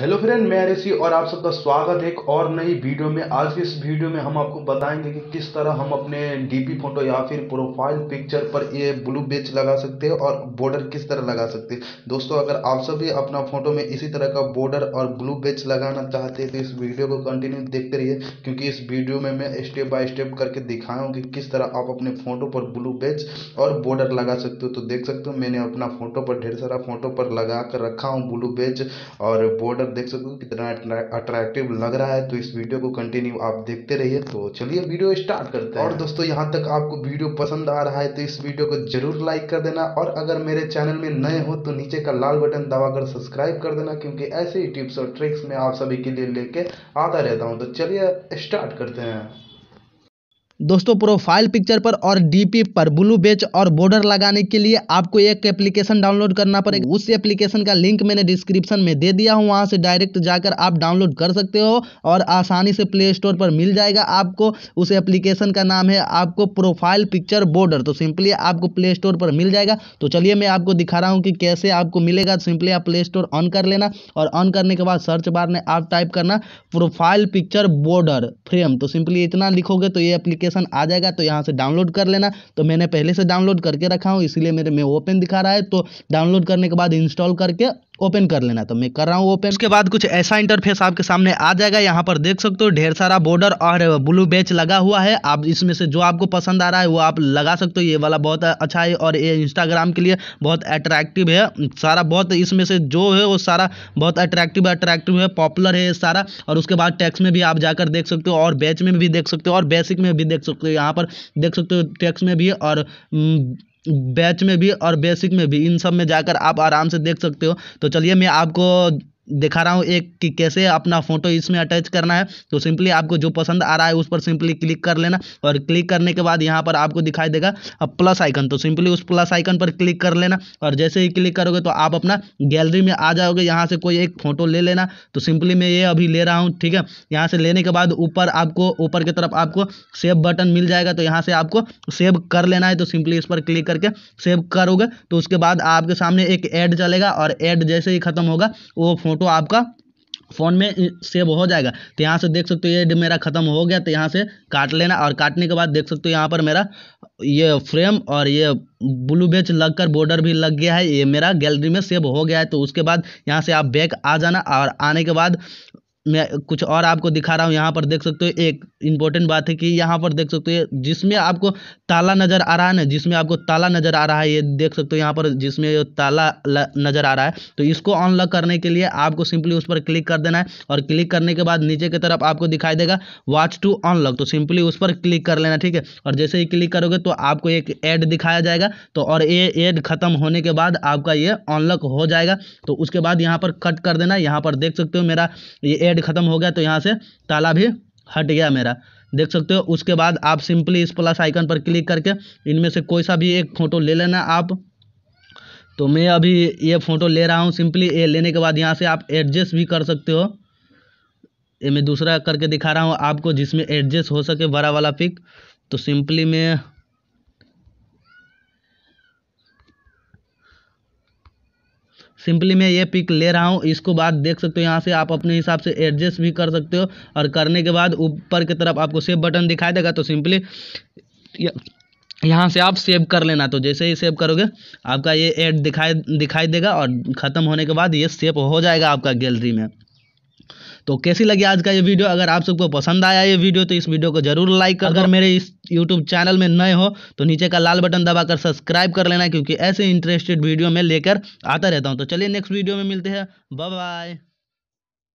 hello friend मैं ऋषि और आप सबका स्वागत है एक और नई वीडियो में आज के इस वीडियो में हम आपको बताएंगे कि किस तरह हम अपने डीपी फोटो या फिर प्रोफाइल पिक्चर पर ये ब्लू बेच लगा सकते हैं और बॉर्डर किस तरह लगा सकते हैं दोस्तों अगर आप सभी अपना फोटो में इसी तरह का बॉर्डर और ब्लू बेच लगाना चाहते हैं तो इस वीडियो को कंटिन्यू देखते रहिए क्योंकि इस वीडियो में मैं स्टेप बाय स्टेप करके दिखाऊँ कि किस तरह आप अपने फोटो पर ब्लू बेच और बॉर्डर लगा सकते हो तो देख सकते हो मैंने अपना फोटो पर ढेर सारा फोटो पर लगा कर रखा हूँ ब्लू बेच और बॉर्डर आप देख सकते हो कितना अट्रैक्टिव लग रहा है तो इस वीडियो को कंटिन्यू आप देखते रहिए तो चलिए वीडियो स्टार्ट करते हैं और दोस्तों यहाँ तक आपको वीडियो पसंद आ रहा है तो इस वीडियो को जरूर लाइक कर देना और अगर मेरे चैनल में नए हो तो नीचे का लाल बटन दबाकर सब्सक्राइब कर देना क्योंकि ऐसे ही टिप्स और ट्रिक्स मैं आप सभी के लिए लेके आता रहता हूँ तो चलिए स्टार्ट करते हैं दोस्तों प्रोफाइल पिक्चर पर और डीपी पर ब्लू बेच और बॉर्डर लगाने के लिए आपको एक एप्लीकेशन डाउनलोड करना पड़ेगा उस एप्लीकेशन का लिंक मैंने डिस्क्रिप्शन में दे दिया हूँ वहां से डायरेक्ट जाकर आप डाउनलोड कर सकते हो और आसानी से प्ले स्टोर पर मिल जाएगा आपको उस एप्लीकेशन का नाम है आपको प्रोफाइल पिक्चर बॉर्डर तो सिंपली आपको प्ले स्टोर पर मिल जाएगा तो चलिए मैं आपको दिखा रहा हूँ कि कैसे आपको मिलेगा सिंपली आप प्ले स्टोर ऑन कर लेना और ऑन करने के बाद सर्च बार में आप टाइप करना प्रोफाइल पिक्चर बॉर्डर फ्रेम तो सिंपली इतना लिखोगे तो ये एप्लीकेशन एप्लीकेशन आ जाएगा तो यहाँ से डाउनलोड कर लेना तो मैंने पहले से डाउनलोड करके रखा हूँ इसलिए मेरे में ओपन दिखा रहा है तो डाउनलोड करने के बाद इंस्टॉल करके ओपन कर लेना तो मैं कर रहा हूँ ओपन उसके बाद कुछ ऐसा इंटरफेस आपके सामने आ जाएगा यहाँ पर देख सकते हो ढेर सारा बॉर्डर और ब्लू बेच लगा हुआ है आप इसमें से जो आपको पसंद आ रहा है वो आप लगा सकते हो ये वाला बहुत अच्छा है और ये इंस्टाग्राम के लिए बहुत अट्रैक्टिव है सारा बहुत इसमें से जो है वो सारा बहुत अट्रैक्टिव अट्रैक्टिव है पॉपुलर है सारा और उसके बाद टैक्स में भी आप जाकर देख सकते हो और बैच में भी देख सकते हो और बेसिक में भी देख सकते हो यहाँ पर देख सकते हो टैक्स में भी और हम्म, बैच में भी और बेसिक में भी इन सब में जाकर आप आराम से देख सकते हो तो चलिए मैं आपको दिखा रहा हूँ एक कि कैसे अपना फोटो इसमें अटैच करना है तो सिंपली आपको जो पसंद आ रहा है उस पर सिंपली क्लिक कर लेना और क्लिक करने के बाद यहाँ पर आपको दिखाई देगा अब प्लस आइकन तो सिंपली उस प्लस आइकन पर क्लिक कर लेना और जैसे ही क्लिक करोगे तो आप अपना गैलरी में आ जाओगे यहाँ से कोई एक फोटो ले लेना तो सिंपली मैं ये अभी ले रहा हूँ ठीक है यहाँ से लेने के बाद ऊपर आपको ऊपर की तरफ आपको सेव बटन मिल जाएगा तो यहाँ से आपको सेव कर लेना है तो सिंपली इस पर क्लिक करके सेव करोगे तो उसके बाद आपके सामने एक ऐड चलेगा और ऐड जैसे ही खत्म होगा वो फोटो फ़ोटो तो आपका फ़ोन में सेव हो जाएगा तो यहाँ से देख सकते हो ये मेरा ख़त्म हो गया तो यहाँ से काट लेना और काटने के बाद देख सकते हो यहाँ पर मेरा ये फ्रेम और ये ब्लू बेच लग कर बॉर्डर भी लग गया है ये मेरा गैलरी में सेव हो गया है तो उसके बाद यहाँ से आप बैक आ जाना और आने के बाद मैं कुछ और आपको दिखा रहा हूँ यहाँ पर देख सकते हो एक इम्पोर्टेंट बात है कि यहाँ पर देख सकते हो जिसमें आपको ताला नज़र आ रहा है ना जिसमें आपको ताला नज़र आ रहा है ये देख सकते हो यहाँ पर जिसमें ताला नज़र आ रहा है तो इसको अनलॉक करने के लिए आपको सिंपली उस पर क्लिक कर देना है और क्लिक करने के बाद नीचे की तरफ आपको दिखाई देगा वॉच टू अनलॉक तो सिंपली उस पर क्लिक कर लेना ठीक है और जैसे ही क्लिक करोगे तो आपको एक ऐड दिखाया जाएगा तो और ये ऐड ख़त्म होने के बाद आपका ये अनलॉक हो जाएगा तो उसके बाद यहाँ पर कट कर देना यहाँ पर देख सकते हो मेरा ये एड खत्म हो गया तो यहाँ से ताला भी हट गया मेरा देख सकते हो उसके बाद आप सिंपली इस प्लस आइकन पर क्लिक करके इनमें से कोई सा भी एक फ़ोटो ले लेना आप तो मैं अभी ये फ़ोटो ले रहा हूँ सिंपली ये लेने के बाद यहाँ से आप एडजस्ट भी कर सकते हो ये मैं दूसरा करके दिखा रहा हूँ आपको जिसमें एडजस्ट हो सके बड़ा वाला पिक तो सिंपली मैं सिंपली मैं ये पिक ले रहा हूँ इसको बाद देख सकते हो यहाँ से आप अपने हिसाब से एडजस्ट भी कर सकते हो और करने के बाद ऊपर की तरफ आपको सेव बटन दिखाई देगा तो सिंपली यहाँ से आप सेव कर लेना तो जैसे ही सेव करोगे आपका ये एड दिखाई दिखाई देगा और ख़त्म होने के बाद ये सेव हो जाएगा आपका गैलरी में तो कैसी लगी आज का ये वीडियो अगर आप सबको पसंद आया ये वीडियो तो इस वीडियो को जरूर लाइक अगर मेरे इस यूट्यूब चैनल में नए हो तो नीचे का लाल बटन दबाकर सब्सक्राइब कर लेना क्योंकि ऐसे इंटरेस्टेड वीडियो मैं लेकर आता रहता हूँ तो चलिए नेक्स्ट वीडियो में मिलते हैं बाय